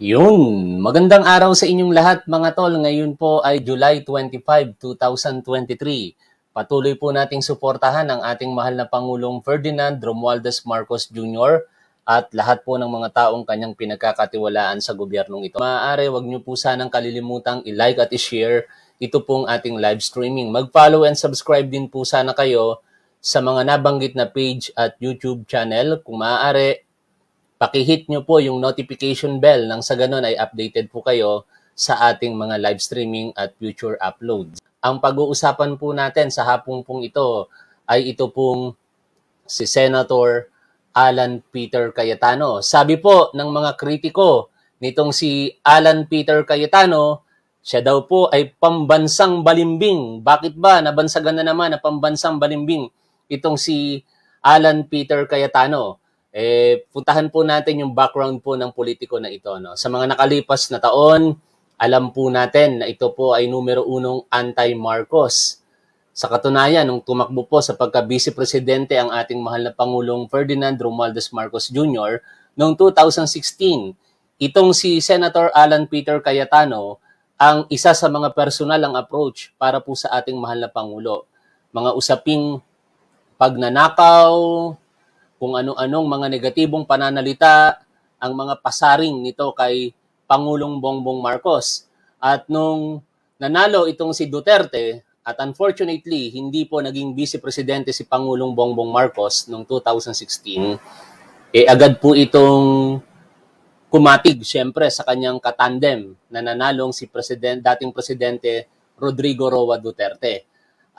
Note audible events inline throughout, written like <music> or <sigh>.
Yun, magandang araw sa inyong lahat mga tol. Ngayon po ay July 25, 2023. Patuloy po nating suportahan ang ating mahal na Pangulong Ferdinand Romualdez Marcos Jr. at lahat po ng mga taong kanyang pinagkakatiwalaan sa gobyernong ito. Maaari, wag niyo po sanang kalilimutang i-like at i-share ito pong ating live streaming. Mag-follow and subscribe din po sana kayo sa mga nabanggit na page at YouTube channel. Kung maaari, Pakihit nyo po yung notification bell nang sa ganun ay updated po kayo sa ating mga live streaming at future uploads. Ang pag-uusapan po natin sa hapong pong ito ay ito pong si Senator Alan Peter Cayetano. Sabi po ng mga kritiko nitong si Alan Peter Cayetano, siya daw po ay pambansang balimbing. Bakit ba nabansagan na naman na pambansang balimbing itong si Alan Peter Cayetano? eh puntahan po natin yung background po ng politiko na ito. No? Sa mga nakalipas na taon, alam po natin na ito po ay numero unong anti-Marcos. Sa katunayan, nung tumakbo po sa pagka-vice presidente ang ating mahal na Pangulong Ferdinand Romualdez Marcos Jr. noong 2016, itong si Senator Alan Peter Cayetano ang isa sa mga personal ang approach para po sa ating mahal na Pangulo. Mga usaping pagnanakaw, kung ano-anong mga negatibong pananalita ang mga pasaring nito kay Pangulong Bongbong Marcos. At nung nanalo itong si Duterte, at unfortunately, hindi po naging vice presidente si Pangulong Bongbong Marcos noong 2016, eh agad po itong kumatig siyempre sa kanyang katandem na nanalong si president, dating presidente Rodrigo Roa Duterte.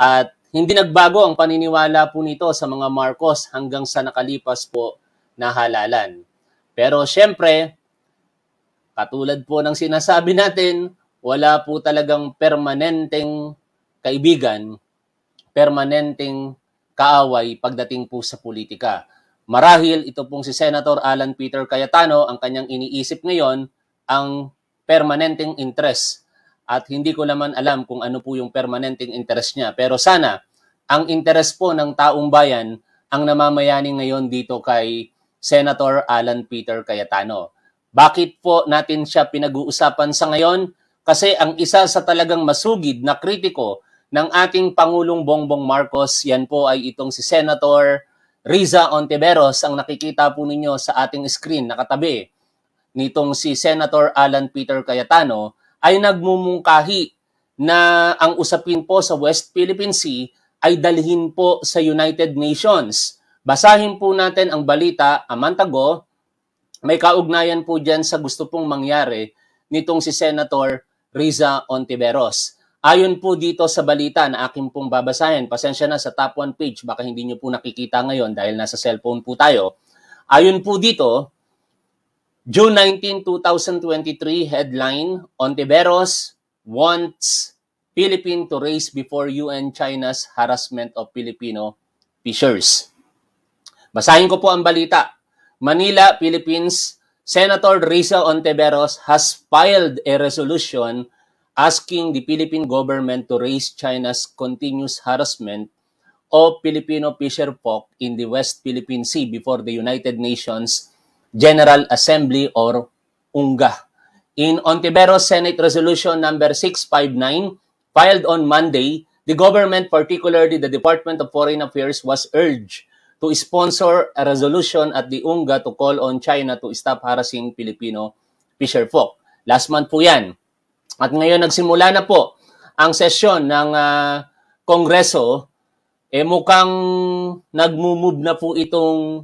At hindi nagbago ang paniniwala po nito sa mga Marcos hanggang sa nakalipas po na halalan. Pero siyempre, katulad po ng sinasabi natin, wala po talagang permanenteng kaibigan, permanenteng kaaway pagdating po sa politika. Marahil ito pong si Senator Alan Peter Cayetano ang kanyang iniisip ngayon ang permanenteng interest. At hindi ko naman alam kung ano po yung permanenteng interest niya. Pero sana ang interes po ng taong bayan ang namamayaning ngayon dito kay Senator Alan Peter Cayetano. Bakit po natin siya pinag-uusapan sa ngayon? Kasi ang isa sa talagang masugid na kritiko ng ating Pangulong Bongbong Marcos, yan po ay itong si Senator Riza Ontiveros ang nakikita po ninyo sa ating screen nakatabi nitong si Senator Alan Peter Cayetano ay nagmumungkahi na ang usapin po sa West Philippine Sea ay dalhin po sa United Nations. Basahin po natin ang balita, amantago, may kaugnayan po dyan sa gusto pong mangyari nitong si Senator Riza Ontiveros. Ayon po dito sa balita na akin pong babasahin, pasensya na sa top 1 page, baka hindi nyo po nakikita ngayon dahil nasa cellphone po tayo. Ayon po dito, June 19, 2023, headline, Ontiveros wants Philippine to raise before UN China's harassment of Filipino fishers. Basahin ko po ang balita. Manila, Philippines, Senator Risa Ontiveros has filed a resolution asking the Philippine government to raise China's continuous harassment of Filipino fisher folk in the West Philippine Sea before the United Nations General Assembly or UNGA. In Ontiveros Senate Resolution number 659, filed on Monday, the government, particularly the Department of Foreign Affairs, was urged to sponsor a resolution at the UNGA to call on China to stop harassing Filipino fisherfolk. Last month po yan. At ngayon nagsimula na po ang sesyon ng uh, Kongreso. Eh mukhang nagmumove na po itong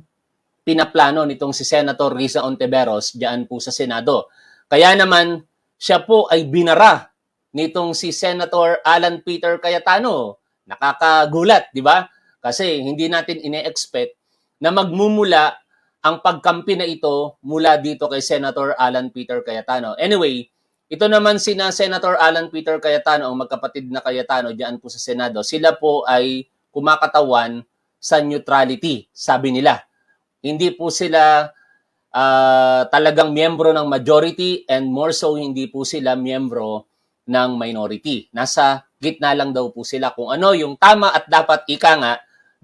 pinaplano nitong si Senator Risa Ontiveros diyan po sa Senado. Kaya naman siya po ay binara nitong si Senator Alan Peter Cayetano. Nakakagulat, di ba? Kasi hindi natin ine-expect na magmumula ang pagkampi na ito mula dito kay Senator Alan Peter Cayetano. Anyway, ito naman sina Senator Alan Peter Cayetano, ang magkapatid na Cayetano diyan po sa Senado. Sila po ay kumakatawan sa neutrality, sabi nila. Hindi po sila uh, talagang miyembro ng majority and more so hindi po sila miyembro ng minority. Nasa gitna lang daw po sila. Kung ano yung tama at dapat ika nga,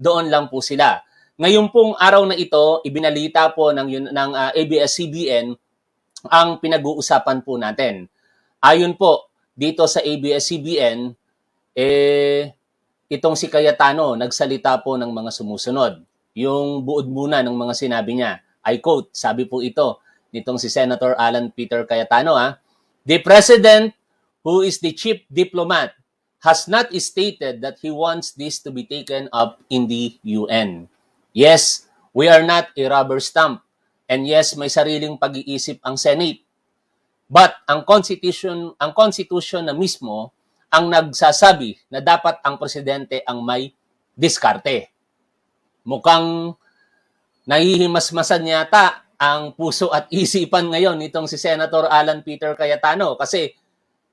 doon lang po sila. Ngayon pong araw na ito, ibinalita po ng, ng uh, ah, ABS-CBN ang pinag-uusapan po natin. Ayon po, dito sa ABS-CBN, eh, itong si Cayetano nagsalita po ng mga sumusunod. Yung buod muna ng mga sinabi niya. I quote, sabi po ito nitong si Senator Alan Peter Cayetano ha, ah, The President who is the chief diplomat, has not stated that he wants this to be taken up in the UN. Yes, we are not a rubber stamp. And yes, may sariling pag-iisip ang Senate. But ang constitution, ang constitution na mismo ang nagsasabi na dapat ang presidente ang may diskarte. Mukhang nahihimasmasan yata ang puso at <laughs> isipan ngayon nitong si Senator Alan Peter Cayetano kasi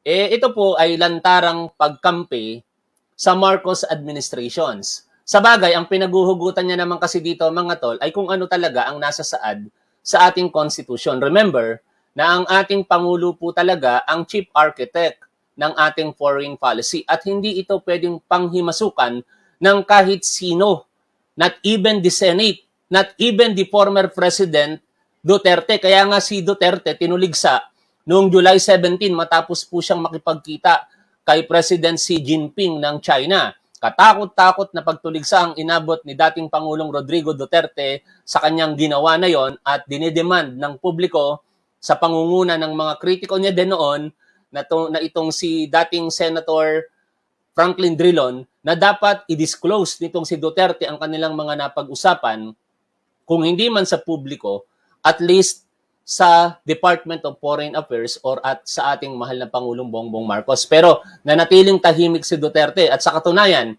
eh, ito po ay lantarang pagkampi sa Marcos administrations. Sa bagay, ang pinaguhugutan niya naman kasi dito mga tol ay kung ano talaga ang nasa saad sa ating konstitusyon. Remember na ang ating Pangulo po talaga ang chief architect ng ating foreign policy at hindi ito pwedeng panghimasukan ng kahit sino, not even the Senate, not even the former President Duterte. Kaya nga si Duterte tinuligsa Noong July 17, matapos po siyang makipagkita kay President Xi Jinping ng China. Katakot-takot na pagtuligsa ang inabot ni dating Pangulong Rodrigo Duterte sa kanyang ginawa na yon at dinidemand ng publiko sa pangunguna ng mga kritiko niya din noon na, to, na itong si dating Senator Franklin Drilon na dapat i-disclose nitong si Duterte ang kanilang mga napag-usapan kung hindi man sa publiko, at least sa Department of Foreign Affairs or at sa ating mahal na Pangulong Bongbong Marcos. Pero nanatiling tahimik si Duterte at sa katunayan,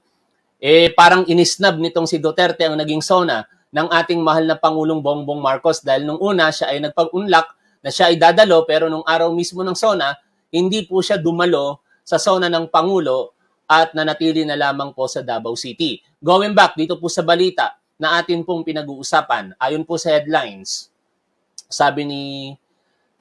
eh parang inisnab nitong si Duterte ang naging sona ng ating mahal na Pangulong Bongbong Marcos dahil nung una siya ay nagpag-unlak na siya ay dadalo pero nung araw mismo ng sona, hindi po siya dumalo sa sona ng Pangulo at nanatili na lamang po sa Davao City. Going back dito po sa balita na atin pong pinag-uusapan, ayon po sa headlines, sabi ni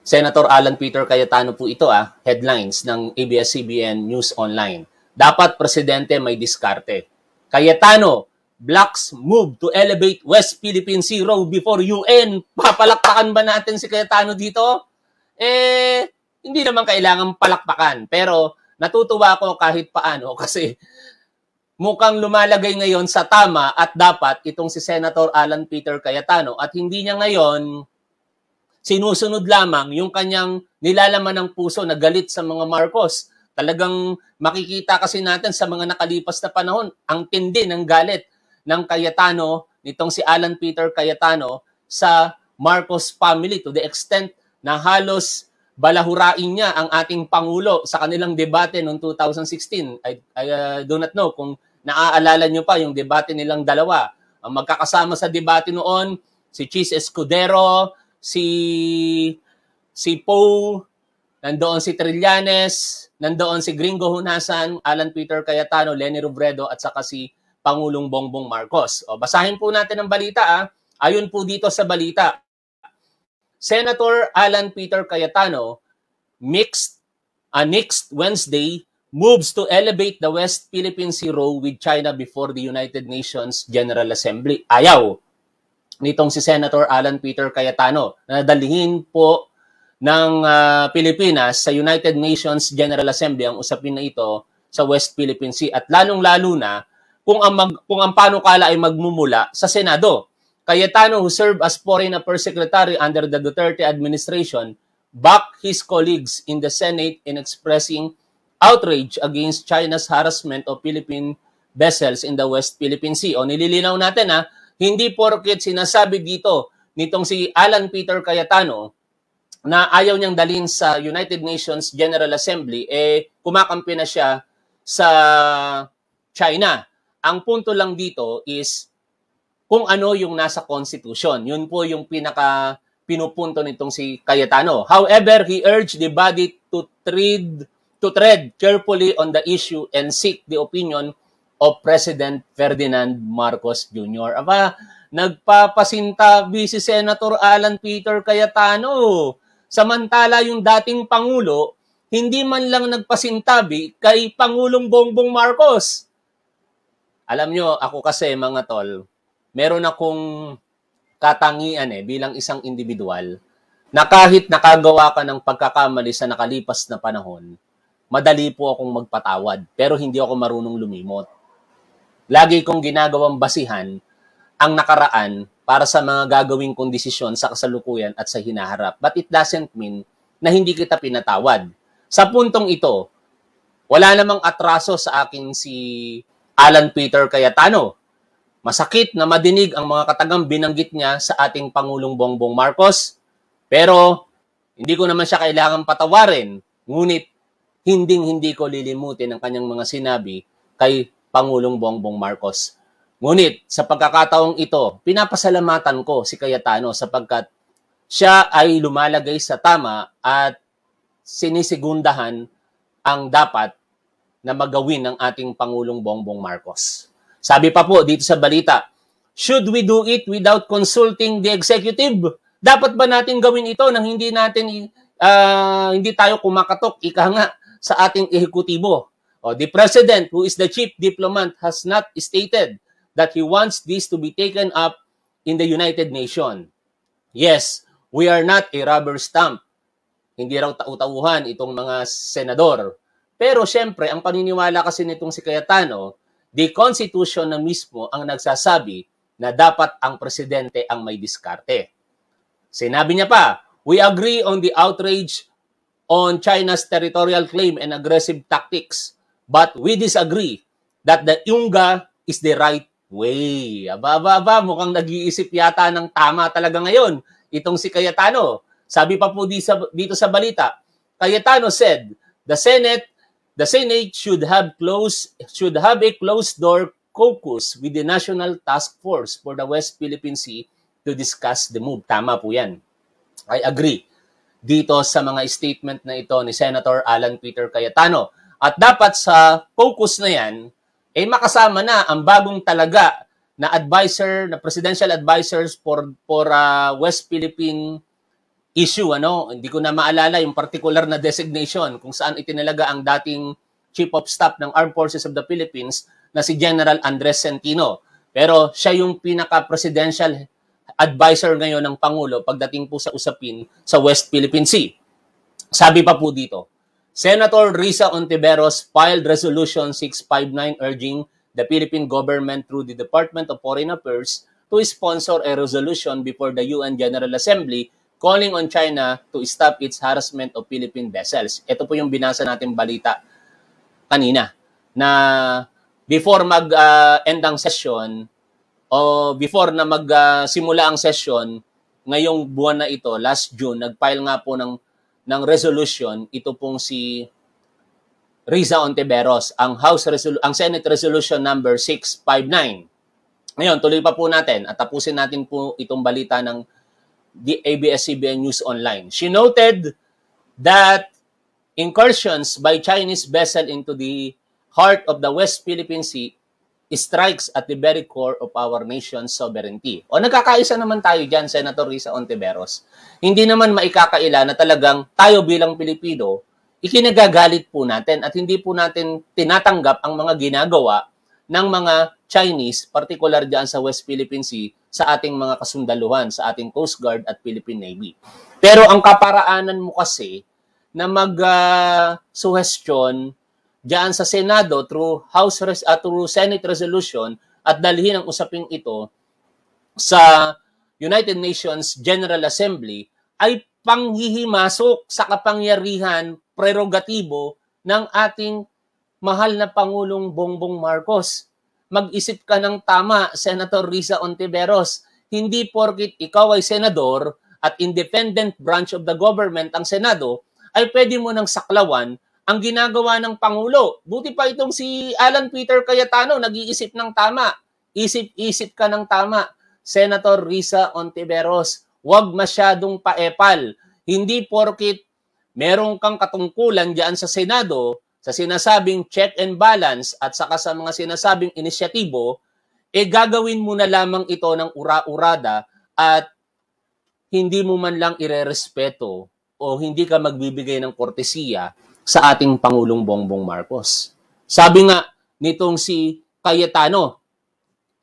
Senator Alan Peter Cayetano po ito ah, headlines ng ABS-CBN News Online. Dapat presidente may diskarte. Cayetano, blocks move to elevate West Philippine Sea Road before UN. Papalakpakan ba natin si Cayetano dito? Eh, hindi naman kailangan palakpakan. Pero natutuwa ako kahit paano <laughs> kasi mukhang lumalagay ngayon sa tama at dapat itong si Senator Alan Peter Cayetano at hindi niya ngayon sinusunod lamang yung kanyang nilalaman ng puso na galit sa mga Marcos. Talagang makikita kasi natin sa mga nakalipas na panahon ang tindi ng galit ng Cayetano, nitong si Alan Peter Cayetano sa Marcos family to the extent na halos balahurain niya ang ating Pangulo sa kanilang debate noong 2016. I, I uh, do not know kung naaalala niyo pa yung debate nilang dalawa. Ang magkakasama sa debate noon, si Cheese Escudero, si si Poe, nandoon si Trillanes, nandoon si Gringo Hunasan, Alan Peter Cayetano, Lenny Robredo at saka si Pangulong Bongbong Marcos. O, basahin po natin ang balita ah. Ayon po dito sa balita, Senator Alan Peter Cayetano mixed uh, next Wednesday moves to elevate the West Philippine Sea row with China before the United Nations General Assembly. Ayaw nitong si Senator Alan Peter Cayetano na dalhin po ng uh, Pilipinas sa United Nations General Assembly ang usapin na ito sa West Philippine Sea at lalong-lalo na kung ang mag, kung ang panukala ay magmumula sa Senado. Cayetano who served as Foreign Affairs Secretary under the Duterte administration back his colleagues in the Senate in expressing outrage against China's harassment of Philippine vessels in the West Philippine Sea. O nililinaw natin ha, hindi porket sinasabi dito nitong si Alan Peter Cayetano na ayaw niyang dalhin sa United Nations General Assembly, eh kumakampi na siya sa China. Ang punto lang dito is kung ano yung nasa constitution. Yun po yung pinaka pinupunto nitong si Cayetano. However, he urged the body to tread to tread carefully on the issue and seek the opinion of President Ferdinand Marcos Jr. Aba, nagpapasintabi si Senator Alan Peter Cayetano. Samantala yung dating Pangulo, hindi man lang nagpasintabi kay Pangulong Bongbong Marcos. Alam nyo, ako kasi mga tol, meron akong katangian eh bilang isang individual na kahit nakagawa ka ng pagkakamali sa nakalipas na panahon, madali po akong magpatawad pero hindi ako marunong lumimot lagi kong ginagawang basihan ang nakaraan para sa mga gagawing kong desisyon sa kasalukuyan at sa hinaharap. But it doesn't mean na hindi kita pinatawad. Sa puntong ito, wala namang atraso sa akin si Alan Peter Cayetano. Masakit na madinig ang mga katagang binanggit niya sa ating Pangulong Bongbong Marcos. Pero hindi ko naman siya kailangan patawarin. Ngunit hinding-hindi ko lilimutin ang kanyang mga sinabi kay Pangulong Bongbong Marcos. Ngunit sa pagkakataong ito, pinapasalamatan ko si Cayetano sapagkat siya ay lumalagay sa tama at sinisigundahan ang dapat na magawin ng ating Pangulong Bongbong Marcos. Sabi pa po dito sa balita, should we do it without consulting the executive? Dapat ba natin gawin ito nang hindi natin uh, hindi tayo kumakatok ika nga sa ating ehekutibo? Uh, the president, who is the chief diplomat, has not stated that he wants this to be taken up in the United Nations. Yes, we are not a rubber stamp. Hindi raw tau itong mga senador. Pero siyempre, ang paniniwala kasi nitong si Cayetano, the Constitution na mismo ang nagsasabi na dapat ang presidente ang may diskarte. Sinabi niya pa, we agree on the outrage on China's territorial claim and aggressive tactics But we disagree that the Yunga is the right way. Aba, aba, aba, mukhang nag-iisip yata ng tama talaga ngayon. Itong si Cayetano. Sabi pa po dito sa balita, Cayetano said, the Senate The Senate should have close should have a closed door caucus with the National Task Force for the West Philippine Sea to discuss the move. Tama po 'yan. I agree dito sa mga statement na ito ni Senator Alan Peter Cayetano. At dapat sa focus na yan, eh makasama na ang bagong talaga na advisor, na presidential advisors for, for uh, West Philippine issue. Ano? Hindi ko na maalala yung particular na designation kung saan itinalaga ang dating Chief of Staff ng Armed Forces of the Philippines na si General Andres Centino. Pero siya yung pinaka-presidential advisor ngayon ng Pangulo pagdating po sa usapin sa West Philippine Sea. Sabi pa po dito, Senator Risa Ontiveros filed Resolution 659 urging the Philippine government through the Department of Foreign Affairs to sponsor a resolution before the UN General Assembly calling on China to stop its harassment of Philippine vessels. Ito po yung binasa natin balita kanina na before mag-end ah, uh, ang session o before na magsimula ah, uh, ang session ngayong buwan na ito, last June, nag-file nga po ng ng resolution, ito pong si Riza Ontiveros, ang House Resol- ang Senate Resolution number 659. Ngayon, tuloy pa po natin at tapusin natin po itong balita ng ABS-CBN News Online. She noted that incursions by Chinese vessel into the heart of the West Philippine Sea strikes at the very core of our nation's sovereignty. O nagkakaisa naman tayo dyan, Senator Risa Ontiveros. Hindi naman maikakaila na talagang tayo bilang Pilipino, ikinagagalit po natin at hindi po natin tinatanggap ang mga ginagawa ng mga Chinese, particular dyan sa West Philippine Sea, sa ating mga kasundaluhan, sa ating Coast Guard at Philippine Navy. Pero ang kaparaanan mo kasi na mag-suhestyon ah, uh, diyan sa Senado through House res- uh, through Senate resolution at dalhin ang usaping ito sa United Nations General Assembly ay panghihimasok sa kapangyarihan prerogatibo ng ating mahal na Pangulong Bongbong Marcos. Mag-isip ka ng tama, Senator Risa Ontiveros. Hindi porkit ikaw ay senador at independent branch of the government ang Senado, ay pwede mo nang saklawan ang ginagawa ng Pangulo. Buti pa itong si Alan Peter Cayetano, nag-iisip ng tama. Isip-isip ka ng tama. Senator Risa Ontiveros, huwag masyadong paepal. Hindi porkit meron kang katungkulan diyan sa Senado, sa sinasabing check and balance at saka sa mga sinasabing inisyatibo, eh gagawin mo na lamang ito ng ura-urada at hindi mo man lang irerespeto o hindi ka magbibigay ng kortesiya sa ating Pangulong Bongbong Marcos. Sabi nga nitong si Cayetano,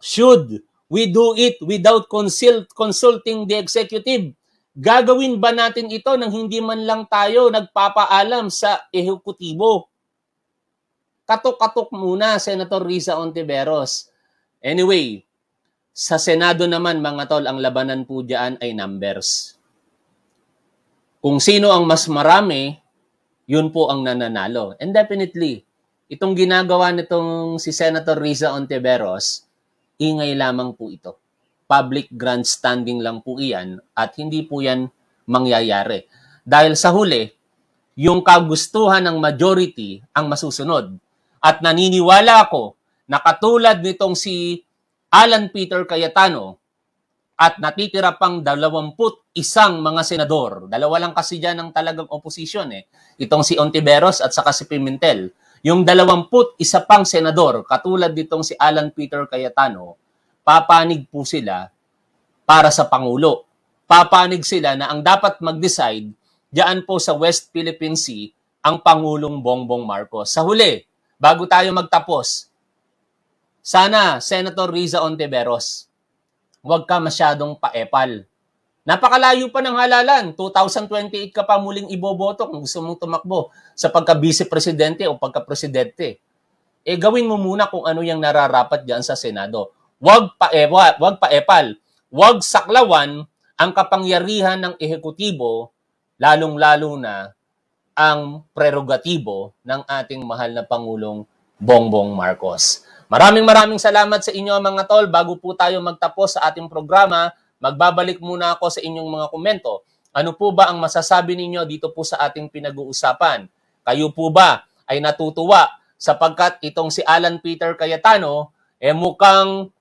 should we do it without consult consulting the executive? Gagawin ba natin ito nang hindi man lang tayo nagpapaalam sa ehekutibo? Katok-katok muna, Senator Risa Ontiveros. Anyway, sa Senado naman mga tol, ang labanan po dyan ay numbers. Kung sino ang mas marami, yun po ang nananalo. And definitely, itong ginagawa nitong si Senator Riza Ontiveros, ingay lamang po ito. Public grandstanding lang po iyan at hindi po yan mangyayari. Dahil sa huli, yung kagustuhan ng majority ang masusunod. At naniniwala ako na katulad nitong si Alan Peter Cayetano, at natitira pang 21 mga senador. Dalawa lang kasi dyan ang talagang oposisyon eh. Itong si Ontiveros at saka si Pimentel. Yung 21 pang senador, katulad nitong si Alan Peter Cayetano, papanig po sila para sa Pangulo. Papanig sila na ang dapat mag-decide diyan po sa West Philippine Sea ang Pangulong Bongbong Marcos. Sa huli, bago tayo magtapos, sana Senator Riza Ontiveros, huwag ka masyadong paepal. Napakalayo pa ng halalan. 2028 ka pa muling iboboto kung gusto mong tumakbo sa pagka-vice presidente o pagka-presidente. E gawin mo muna kung ano yung nararapat diyan sa Senado. Huwag pa eh, wag pa epal. Huwag saklawan ang kapangyarihan ng ehekutibo lalong-lalo na ang prerogatibo ng ating mahal na Pangulong Bongbong Marcos. Maraming maraming salamat sa inyo mga tol. Bago po tayo magtapos sa ating programa, magbabalik muna ako sa inyong mga komento. Ano po ba ang masasabi ninyo dito po sa ating pinag-uusapan? Kayo po ba ay natutuwa sapagkat itong si Alan Peter Cayetano eh mukhang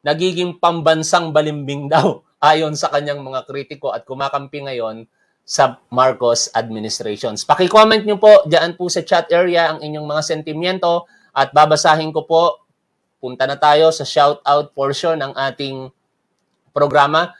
nagiging pambansang balimbing daw <laughs> ayon sa kanyang mga kritiko at kumakampi ngayon sa Marcos administrations. Paki-comment niyo po diyan po sa chat area ang inyong mga sentimiento at babasahin ko po, punta na tayo sa shout out portion ng ating programa.